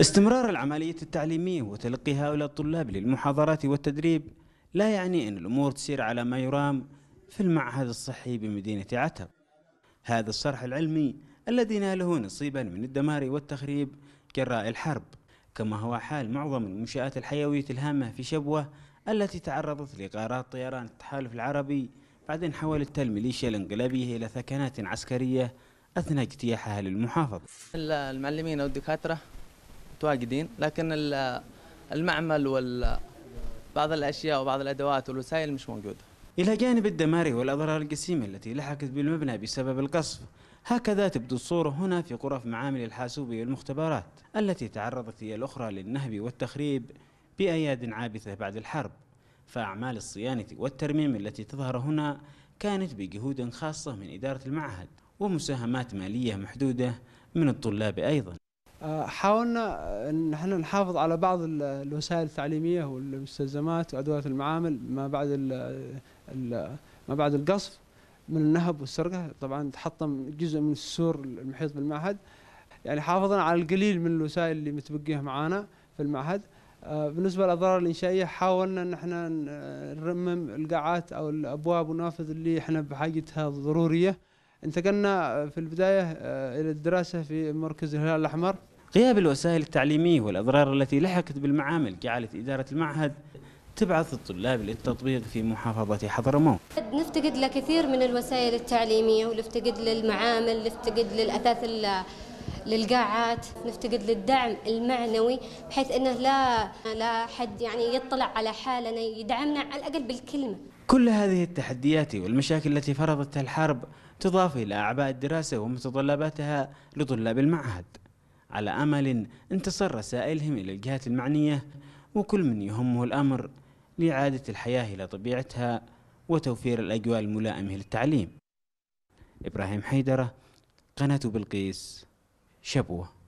استمرار العملية التعليمية وتلقي هؤلاء الطلاب للمحاضرات والتدريب لا يعني أن الأمور تسير على ما يرام في المعهد الصحي بمدينة عتب هذا الصرح العلمي الذي ناله نصيبا من الدمار والتخريب جراء الحرب كما هو حال معظم المنشآت الحيوية الهامة في شبوة التي تعرضت لغارات طيران التحالف العربي بعد أن حولت الميليشيا الانقلابية إلى ثكنات عسكرية أثناء اجتياحها للمحافظة المعلمين والدكاترة متواجدين لكن المعمل وبعض بعض الاشياء وبعض الادوات والوسائل مش موجوده. الى جانب الدمار والاضرار الجسيمه التي لحقت بالمبنى بسبب القصف، هكذا تبدو الصورة هنا في غرف معامل الحاسوب والمختبرات التي تعرضت هي الأخرى للنهب والتخريب بأياد عابثة بعد الحرب فأعمال الصيانة والترميم التي تظهر هنا كانت بجهود خاصة من إدارة المعهد ومساهمات مالية محدودة من الطلاب أيضا حاولنا ان احنا نحافظ على بعض الوسائل التعليميه والمستلزمات وادوات المعامل ما بعد الـ الـ ما بعد القصف من النهب والسرقه طبعا تحطم جزء من السور المحيط بالمعهد يعني حافظنا على القليل من الوسائل اللي متبقيه معانا في المعهد آه، بالنسبه للاضرار الانشائيه حاولنا ان احنا نرمم القاعات او الابواب والنوافذ اللي احنا بحاجتها ضروريه انتقلنا في البدايه آه، الى الدراسه في مركز الهلال الاحمر غياب الوسائل التعليمية والأضرار التي لحقت بالمعامل جعلت إدارة المعهد تبعث الطلاب للتطبيق في محافظة حضرموت نفتقد لكثير من الوسائل التعليمية ونفتقد للمعامل نفتقد للأثاث للقاعات نفتقد للدعم المعنوي بحيث أنه لا, لا حد يعني يطلع على حالنا يدعمنا على الأقل بالكلمة كل هذه التحديات والمشاكل التي فرضتها الحرب تضاف إلى أعباء الدراسة ومتطلباتها لطلاب المعهد على أمل انتصر رسائلهم إلى الجهات المعنية وكل من يهمه الأمر لإعادة الحياة إلى طبيعتها وتوفير الأجواء الملائمة للتعليم إبراهيم حيدرة قناة بلقيس شبوه